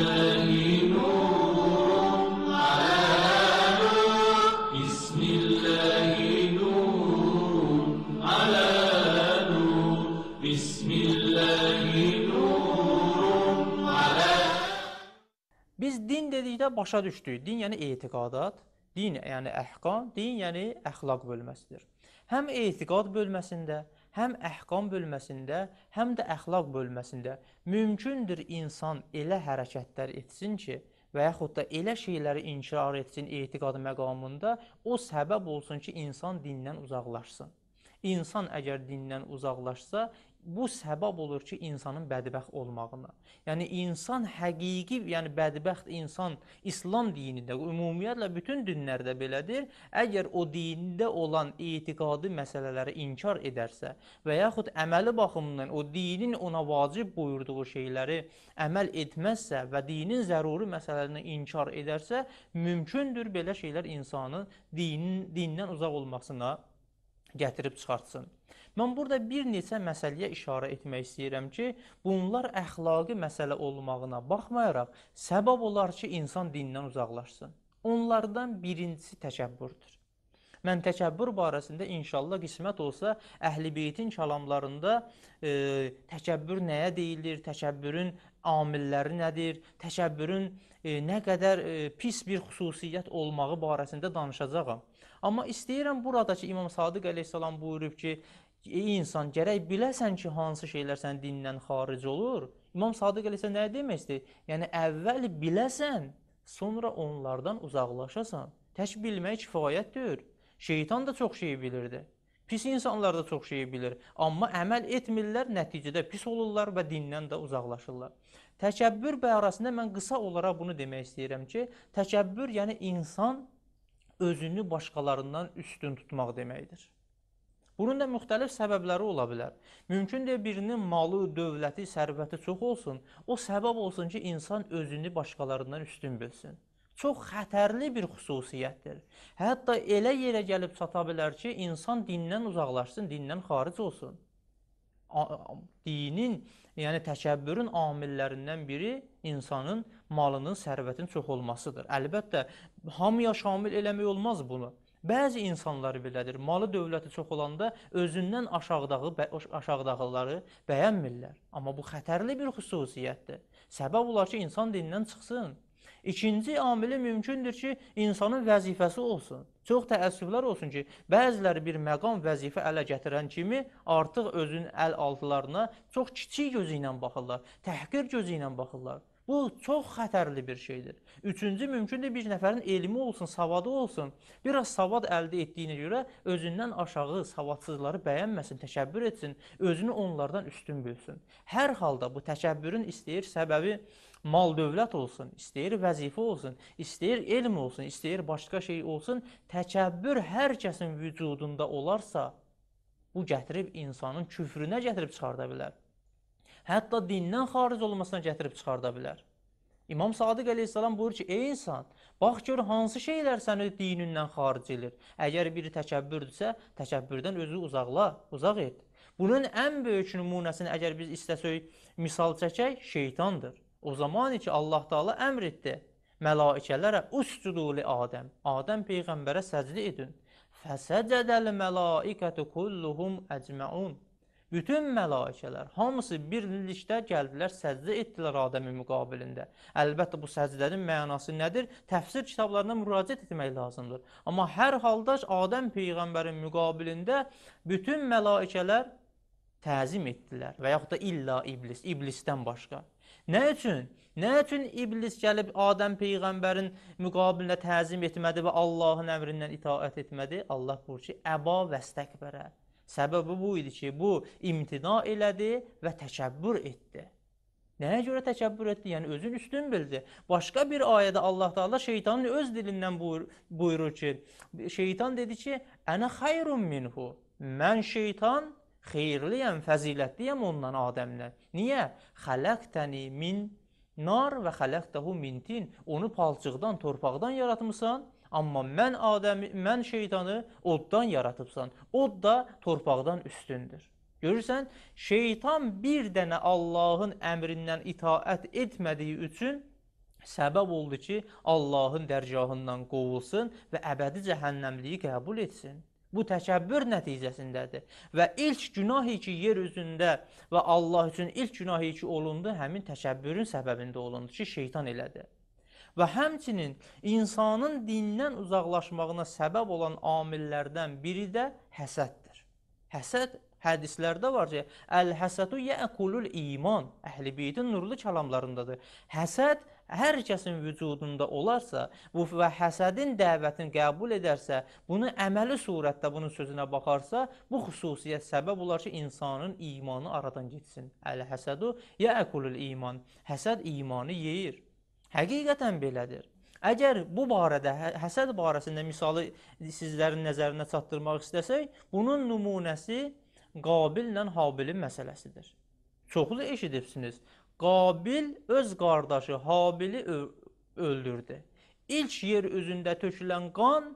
Biz din dedikdə başa düşdük. Din yəni etiqadat, din yəni əhkam, din yəni əxlaq bölməsidir. Həm etiqad bölməsində, həm əhqam bölməsində, həm də əxlaq bölməsində mümkündür insan elə hərəkətlər etsin ki, və yaxud da elə şeyləri inkar etsin etiqad məqamında, o səbəb olsun ki, insan dindən uzaqlaşsın. İnsan əgər dindən uzaqlaşsa, bu səbəb olur ki, insanın bədbəxt olmağına. Yəni insan həqiqi, yəni bədbəxt insan İslam dinində, ümumiyyətlə bütün dinlərdə belədir. Əgər o dində olan etiqadi məsələləri inkar edərsə və yaxud əməli baxımından o dinin ona vacib buyurduğu şeyləri əməl etməzsə və dinin zəruri məsələlərini inkar edərsə, mümkündür belə şeylər insanı dinin, dindən uzaq olmasına gətirib çıxartsın. Mən burada bir neçə məsələyə işarə etmək istəyirəm ki, bunlar əxlaqi məsələ olmağına baxmayaraq səbəb olar ki, insan dindən uzaqlaşsın. Onlardan birincisi təkəbbürdür. Mən təkəbbür barəsində inşallah qismət olsa Əhlibeytin kəlamlarında e, təkəbbür nəyə deyilir, təkəbbürün amilləri nədir, təkəbbürün e, nə qədər e, pis bir xüsusiyyət olmağı barəsində danışacağam. Amma istəyirəm buradakı İmam Sadiq əleyhissalam buyurub ki, Ey insan, gərək biləsən ki, hansı şeylər sənin dindən xaric olur. İmam Sadıq eləsə nə demək istəyir? Yəni, əvvəl biləsən, sonra onlardan uzaqlaşasan. Tək bilmək kifayətdir. Şeytan da çox şey bilirdi. Pis insanlar da çox şey bilir. Amma əməl etmirlər, nəticədə pis olurlar və dindən də uzaqlaşırlar. Təkəbbür bəhrəsində mən qısa olaraq bunu demək istəyirəm ki, təkəbbür yəni insan özünü başqalarından üstün tutmaq deməkdir. Bunun da müxtəlif səbəbləri ola bilər. Mümkündür birinin malı, dövləti, sərvəti çox olsun. O səbəb olsun ki, insan özünü başqalarından üstün bilsin. Çox xətərli bir xüsusiyyətdir. Hətta elə yerə gəlib çata bilər ki, insan dindən uzaqlaşsın, dindən xaric olsun. Dinin, yəni təkəbbürün amillərindən biri insanın malının, sərvətin çox olmasıdır. Əlbəttə, hamıya şamil eləmək olmaz bunu. Bəzi insanlar belədir. Malı dövləti çox olanda özündən aşağıdağı aşağıdağıları bəyənmirlər. Amma bu xətərli bir xüsusiyyətdir. Səbəb olar ki, insan dinindən çıxsın. İkinci amili mümkündür ki, insanın vəzifəsi olsun. Çox təəssüflər olsun ki, bəziləri bir məqam vəzifə ələ gətirən kimi artıq özün əl altılarına çox kiçik gözü ilə baxırlar, təhqir gözü ilə baxırlar. Bu çox xətərli bir şeydir. Üçüncü, mümkündür bir nəfərin elmi olsun, savadı olsun. Bir az savad əldə etdiyinə görə özündən aşağı savadsızları bəyənməsin, təkəbbür etsin, özünü onlardan üstün bilsin. Hər halda bu təkəbbürün istəyir səbəbi mal-dövlət olsun, istəyir vəzifə olsun, istəyir elm olsun, istəyir başqa şey olsun. Təkəbbür hər kəsin vücudunda olarsa, bu gətirib insanın küfrünə gətirib çıxarda bilər hətta dindən xaric olmasına gətirib çıxarda bilər. İmam Sadiq əleyhissalam buyurur ki, ey insan, bax gör hansı şeylər səni dinindən xaric edir. Əgər biri təkəbbürdürsə, təkəbbürdən özü uzaqla, uzaq et. Bunun ən böyük nümunəsini əgər biz istəsək misal çəkək, şeytandır. O zaman ki, Allah Taala əmr etdi mələikələrə uscudu li Adəm. Adəm peyğəmbərə səcdə edin. Fəsəcədəl mələikətü kulluhum əcməun. Bütün mələikələr hamısı birlikdə gəldilər, səcdə etdilər Adəmin müqabilində. Əlbəttə bu səcdənin mənası nədir? Təfsir kitablarına müraciət etmək lazımdır. Amma hər halda Adəm peyğəmbərin müqabilində bütün mələikələr təzim etdilər və yaxud da illa iblis, iblisdən başqa. Nə üçün? Nə üçün iblis gəlib Adəm peyğəmbərin müqabilində təzim etmədi və Allahın əmrindən itaat etmədi? Allah buyurur ki, əba və stəkbərə. Səbəbi bu idi ki, bu imtina elədi və təkəbbür etdi. Nəyə görə təkəbbür etdi? Yəni özün üstün bildi. Başqa bir ayədə Allah Taala şeytanın öz dilindən buyur, buyurur ki, şeytan dedi ki, "Ənə xeyrun minhu." Mən şeytan xeyirliyəm, fəzilətliyəm ondan Adəmdən. Niyə? Xələqtəni min nar və xələqtəhu min tin. Onu palçıqdan, torpaqdan yaratmısan Amma mən Adəmi, mən şeytanı oddan yaratıbsan. Od da torpaqdan üstündür. Görürsən, şeytan bir dənə Allahın əmrindən itaət etmədiyi üçün səbəb oldu ki, Allahın dərgahından qovulsun və əbədi cəhənnəmliyi qəbul etsin. Bu təkəbbür nəticəsindədir. Və ilk günahı ki, yer üzündə və Allah üçün ilk günahı ki, olundu, həmin təkəbbürün səbəbində olundu ki, şeytan elədi və həmçinin insanın dindən uzaqlaşmağına səbəb olan amillərdən biri də həsəddir. Həsəd hədislərdə var ki, əl-həsədu yəkulul iman, əhl-i beytin nurlu kəlamlarındadır. Həsəd hər kəsin vücudunda olarsa bu və həsədin dəvətini qəbul edərsə, bunu əməli surətdə bunun sözünə baxarsa, bu xüsusiyyət səbəb olar ki, insanın imanı aradan getsin. Əl-həsədu yəkulul iman, həsəd imanı yeyir. Həqiqətən belədir. Əgər bu barədə hə, həsəd barəsində misalı sizlərin nəzərinə çatdırmaq istəsək, bunun nümunəsi Qabillə Habilin məsələsidir. Çoxlu eşidibsiniz. Qabil öz qardaşı Habili öldürdü. İlk yer üzündə tökülən qan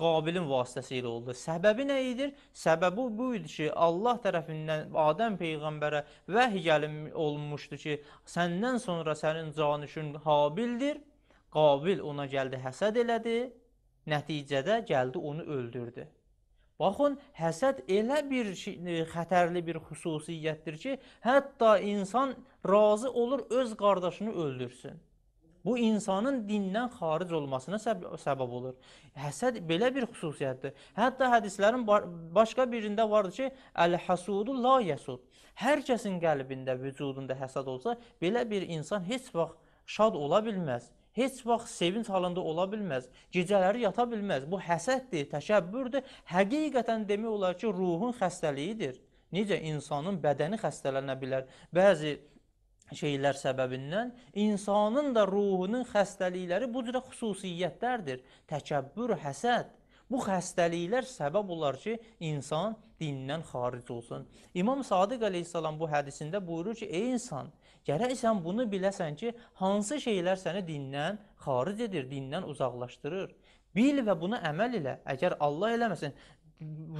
Qabilin vasitəsilə oldu. Səbəbi nə idi? Səbəbi bu idi ki, Allah tərəfindən Adəm peyğəmbərə vəhy gəlin olunmuşdu ki, səndən sonra sənin canişin Habildir. Qabil ona gəldi, həsəd elədi. Nəticədə gəldi, onu öldürdü. Baxın, həsəd elə bir şey, xətərli bir xüsusiyyətdir ki, hətta insan razı olur öz qardaşını öldürsün. Bu insanın dindən xaric olmasına səb səbəb olur. Həsəd belə bir xüsusiyyətdir. Hətta hədislərin başqa birində vardır ki, əl-həsudu la yəsud. Hər kəsin qəlbində, vücudunda həsəd olsa, belə bir insan heç vaxt şad ola bilməz. Heç vaxt sevinç halında ola bilməz. Gecələri yata bilməz. Bu həsəddir, təşəbbürdür. Həqiqətən demək olar ki, ruhun xəstəliyidir. Necə insanın bədəni xəstələnə bilər? Bəzi şeylər səbəbindən insanın da ruhunun xəstəlikləri bu cürə xüsusiyyətlərdir. Təkəbbür, həsəd. Bu xəstəliklər səbəb olar ki, insan dindən xaric olsun. İmam Sadiq əleyhissalam bu hədisində buyurur ki, ey insan, gərək sən bunu biləsən ki, hansı şeylər səni dindən xaric edir, dindən uzaqlaşdırır. Bil və buna əməl elə. Əgər Allah eləməsin,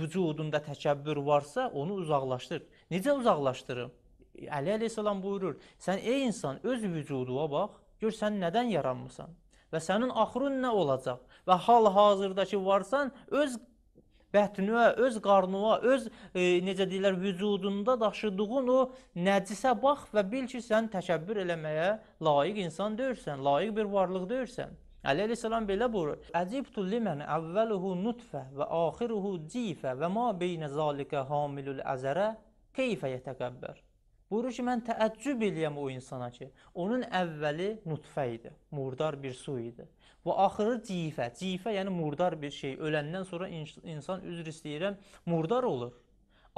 vücudunda təkəbbür varsa, onu uzaqlaşdır. Necə uzaqlaşdırır? Əli əleyhissalam buyurur: "Sən ey insan, öz vücuduna bax, gör sən nədən yaranmısan və sənin axırın nə olacaq və hal-hazırdakı varsan, öz bətnüə, öz qarnına, öz e, necə deyirlər, vücudunda daşıdığın o nəcisə bax və bil ki, sən təkəbbür eləməyə layiq insan deyilsən, layiq bir varlıq deyilsən." Əli əleyhissalam belə buyurur: "Əcibtu limen əvvəluhu nutfə və axiruhu cifə və ma beynə zalikə hamilul əzərə keyfə yetəkəbbər." Buyurur ki, mən təəccüb eləyəm o insana ki, onun əvvəli nutfə idi, murdar bir su idi. Və axırı cifə, cifə yəni murdar bir şey. Öləndən sonra insan üzr istəyirəm, murdar olur.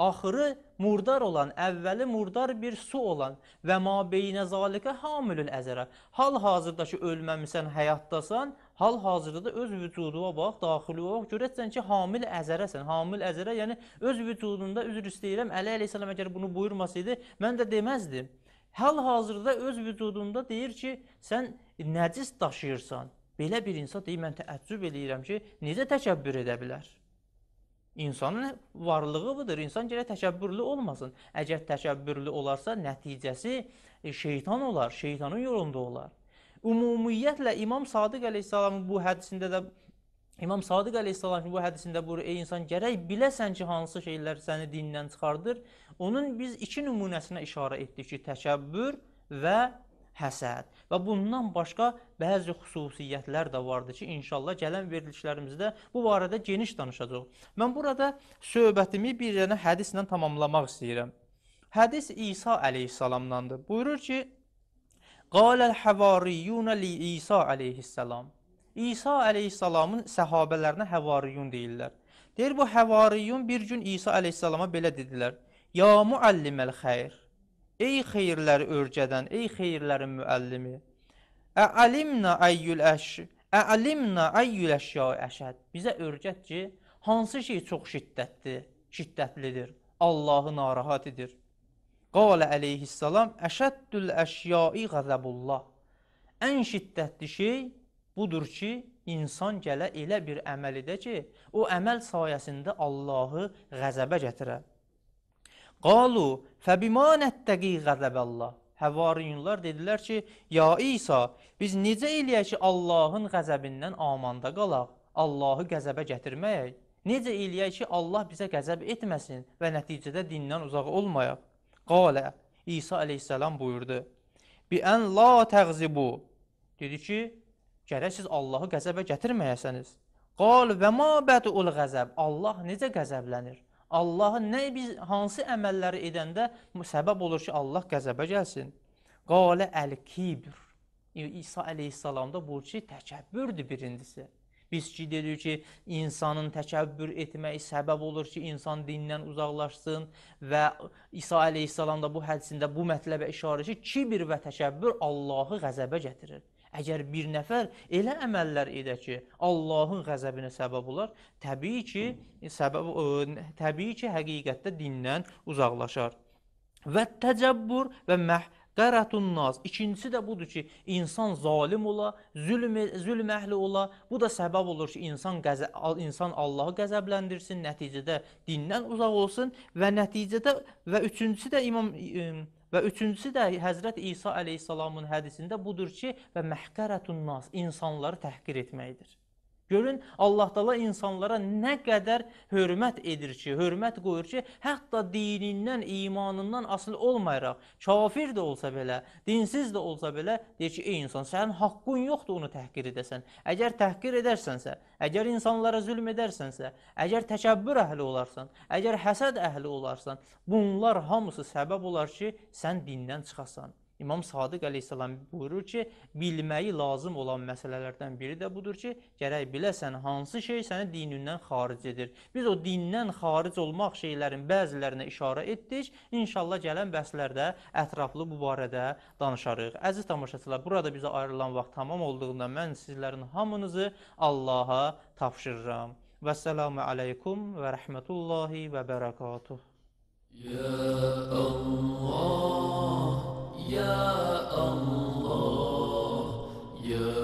Axırı murdar olan, əvvəli murdar bir su olan və ma beynə zalikə hamilül əzərə. Hal-hazırda ki, ölməmisən, həyatdasan, hal-hazırda da öz vücuduna bax, daxili ox, görəsən ki, hamil əzərəsən. Hamil əzərə, yəni öz vücudunda üzr istəyirəm. Əli əleyhissalam əgər bunu buyurmasaydı, mən də deməzdim. Hal-hazırda öz vücudunda deyir ki, sən nəcis daşıyırsan. Belə bir insan deyir, mən təəccüb eləyirəm ki, necə təkəbbür edə bilər? İnsanın varlığı budur. İnsan gələ təkəbbürlü olmasın. Əgər təkəbbürlü olarsa, nəticəsi şeytan olar, şeytanın yolunda olar ümumiyyətlə İmam Sadiq əleyhissalamın bu hədisində də İmam Sadiq əleyhissalamın bu hədisində bu ey insan gərək biləsən ki, hansı şeylər səni dindən çıxardır. Onun biz iki nümunəsinə işarə etdik ki, təkəbbür və həsəd. Və bundan başqa bəzi xüsusiyyətlər də vardır ki, inşallah gələn verilişlərimizdə bu barədə geniş danışacağıq. Mən burada söhbətimi bir dənə hədislə tamamlamaq istəyirəm. Hədis İsa əleyhissalamdandır. Buyurur ki, Qala al-havariyun li İsa alayhissalam. İsa alayhissalamın səhabələrinə havariyun deyirlər. Deyir bu havariyun bir gün İsa alayhissalama belə dedilər: "Ya mualliməl xeyr. Ey xeyirləri öyrədən, ey xeyirlərin müəllimi. Əalimna ayyul əş. Əalimna ayyul əşya əşəd. Bizə öyrət ki, hansı şey çox şiddətli, şiddətlidir, Allahı narahat edir. Qalə əleyhissalam, əşəddül əşyai qəzəbullah. Ən şiddətli şey budur ki, insan gələ elə bir əməl edə ki, o əməl sayəsində Allahı qəzəbə gətirə. Qalu, fəbimə nəttəqi qəzəbəllah. Həvariyunlar dedilər ki, ya İsa, biz necə eləyək ki, Allahın qəzəbindən amanda qalaq, Allahı qəzəbə gətirməyək? Necə eləyək ki, Allah bizə qəzəb etməsin və nəticədə dindən uzaq olmayaq? Qalə, İsa əleyhissalam buyurdu, Bi ən la təğzibu, dedi ki, gərək siz Allahı qəzəbə gətirməyəsəniz. Qal və ma bədul qəzəb, Allah necə qəzəblənir? Allahı nə biz hansı əməlləri edəndə səbəb olur ki, Allah qəzəbə gəlsin? Qalə əl-kibr. İsa əleyhissalamda bu ki, təkəbbürdür birincisi. Biz ki, dedik ki, insanın təkəbbür etməyi səbəb olur ki, insan dindən uzaqlaşsın və İsa əleyhissalam da bu hədisində bu mətləbə işarə ki, kibir və təkəbbür Allahı qəzəbə gətirir. Əgər bir nəfər elə əməllər edə ki, Allahın qəzəbinə səbəb olar, təbii ki, səbəb ə, e, təbii ki, həqiqətdə dindən uzaqlaşar. Və təcəbbür və məh Qəratun naz. İkincisi də budur ki, insan zalim ola, zülm, zülm əhli ola. Bu da səbəb olur ki, insan, qəzə, insan Allahı qəzəbləndirsin, nəticədə dindən uzaq olsun və nəticədə və üçüncüsü də İmam və üçüncüsü də Həzrət İsa əleyhissalamın hədisində budur ki, və məhqəratun nas, insanları təhqir etməkdir. Görün, Allah dala insanlara nə qədər hörmət edir ki, hörmət qoyur ki, hətta dinindən, imanından asıl olmayaraq, kafir də olsa belə, dinsiz də olsa belə, deyir ki, ey insan, sənin haqqın yoxdur onu təhqir edəsən. Əgər təhqir edərsənsə, əgər insanlara zülm edərsənsə, əgər təkəbbür əhli olarsan, əgər həsəd əhli olarsan, bunlar hamısı səbəb olar ki, sən dindən çıxasan. İmam Sadiq əleyhissalam buyurur ki, bilməyi lazım olan məsələlərdən biri də budur ki, gərək biləsən hansı şey səni dinindən xaric edir. Biz o dindən xaric olmaq şeylərin bəzilərinə işarə etdik. İnşallah gələn bəhslərdə ətraflı bu barədə danışarıq. Əziz tamaşaçılar, burada bizə ayrılan vaxt tamam olduğunda mən sizlərin hamınızı Allaha tapşırıram. Vəssalamu aleykum və rəhmətullahi və bərəkatuh. Ya Allah Ya Allah Ya